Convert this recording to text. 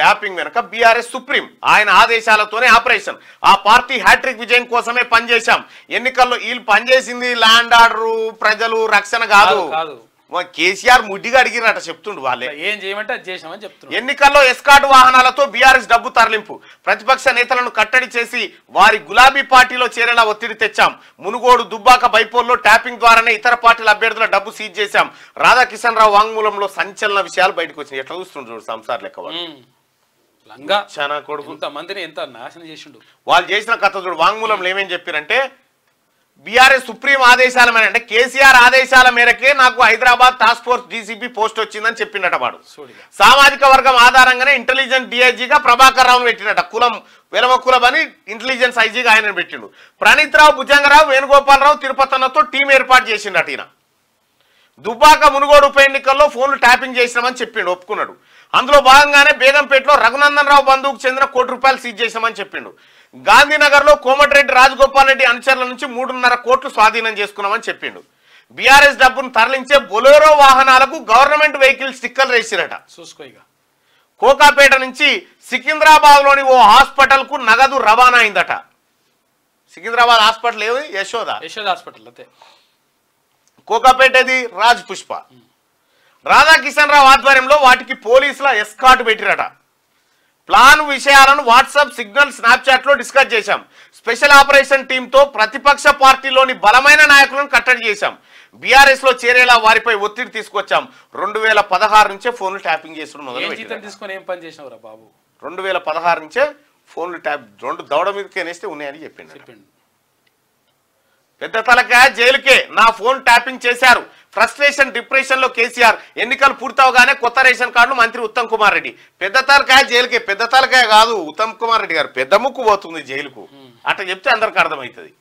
tapping వెనక BRS supreme ఆయన ఆదేశాలతోనే ఆపరేషన్ ఆ పార్టీ హ్యాట్రిక్ విజయం కోసమే పనిచేశాం ఎన్నికల్లో వీళ్ళు పనిచేసింది ల్యాండ్ ఆర్డర్ ప్రజలు రక్షణ కాదు కేసీఆర్ ముడ్డిగా అడిగినట్ట చెప్తుండు వాళ్ళే ఏం చేయమంటే చేసామని చెప్తున్నారు ఎన్నికల్లో ఎస్కాట్ వాహనాలతో బీఆర్ఎస్ డబ్బు తరలింపు ప్రతిపక్ష నేతలను కట్టడి చేసి వారి గులాబీ పార్టీలో చేరేలా ఒత్తిడి తెచ్చాం మునుగోడు దుబ్బాక బైపోల్లో ట్యాపింగ్ ద్వారానే ఇతర పార్టీల అభ్యర్థుల డబ్బు సీజ్ చేశాం రాధాకిషన్ రావు వాంగ్మూలంలో సంచలన విషయాలు బయటకు వచ్చినాయి ఎట్లా చూస్తుండ్రు సంసార్ లెక్క కొడుకు ఎంత నాశనం చేసిండు వాళ్ళు చేసిన కథ చూడు వాంగ్మూలంలో ఏమేమి చెప్పారంటే బీఆర్ఎస్ సుప్రీం ఆదేశాల మేర అంటే కేసీఆర్ ఆదేశాల మేరకే నాకు Hyderabad task force DCP post వచ్చిందని చెప్పిండట వాడు సామాజిక వర్గం ఆధారంగానే ఇంటెలిజెన్స్ డిఐజీగా ప్రభాకర్ రావును పెట్టినట కులం వెలమ కులం అని ఇంటెలిజెన్స్ ఐజీగా ఆయన పెట్టిండు ప్రణీత్ రావు భుజంగరావు వేణుగోపాలరావు అన్నతో టీం ఏర్పాటు చేసిండట ఈయన దుబాక మునుగోడు ఉప ఎన్నికల్లో ఫోన్లు ట్యాపింగ్ చేసినామని చెప్పిండు ఒప్పుకున్నాడు అందులో భాగంగానే బేగంపేటలో రఘునందన్ రావు బంధువుకు చెందిన కోటి రూపాయలు సీజ్ చేసినామని చెప్పిండు గాంధీనగర్లో కోమటిరెడ్డి రాజగోపాల్ రెడ్డి అనుచరుల నుంచి మూడున్నర కోట్లు స్వాధీనం చేసుకున్నామని చెప్పిండు బీఆర్ఎస్ డబ్బును తరలించే బొలేరో వాహనాలకు గవర్నమెంట్ వెహికల్ స్టిక్కర్లు వేసిరట చూసుకోగా కోకాపేట నుంచి సికింద్రాబాద్ లోని ఓ హాస్పిటల్ కు నగదు రవాణా అయిందట సికింద్రాబాద్ హాస్పిటల్ ఏది యశోద యశోద హాస్పిటల్ అయితే కోకాపేటది రాజ్ పుష్ప రాధాకిషన్ రావు ఆధ్వర్యంలో వాటికి పోలీసుల ఎస్కాట్ పెట్టిరట ప్లాన్ విషయాలను వాట్సాప్ సిగ్నల్ స్నాప్చాట్లో డిస్కస్ చేశాం స్పెషల్ ఆపరేషన్ టీంతో ప్రతిపక్ష పార్టీలోని బలమైన నాయకులను కట్టడి చేశాం బీఆర్ఎస్లో చేరేలా వారిపై ఒత్తిడి తీసుకొచ్చాం రెండు వేల పదహారు నుంచే ఫోన్లు ట్యాపింగ్ చేసిన మొదలు రెండు వేల పదహారు నుంచే ఫోన్లు ట్యాప్ రెండు దౌడ మీదకి అనేస్తే ఉన్నాయని చెప్పింది పెద్ద తలక జైలుకే నా ఫోన్ ట్యాపింగ్ చేశారు ఫ్రస్ట్రేషన్ డిప్రెషన్ లో కేసీఆర్ ఎన్నికలు పూర్తవగానే కొత్త రేషన్ కార్డు మంత్రి ఉత్తమ్ కుమార్ రెడ్డి పెద్ద తలకాయ జైలుకే పెద్ద తలకాయ కాదు ఉత్తమ్ కుమార్ రెడ్డి గారు పెద్ద ముక్కు పోతుంది జైలుకు అట్లా చెప్తే అందరికి అర్థమవుతుంది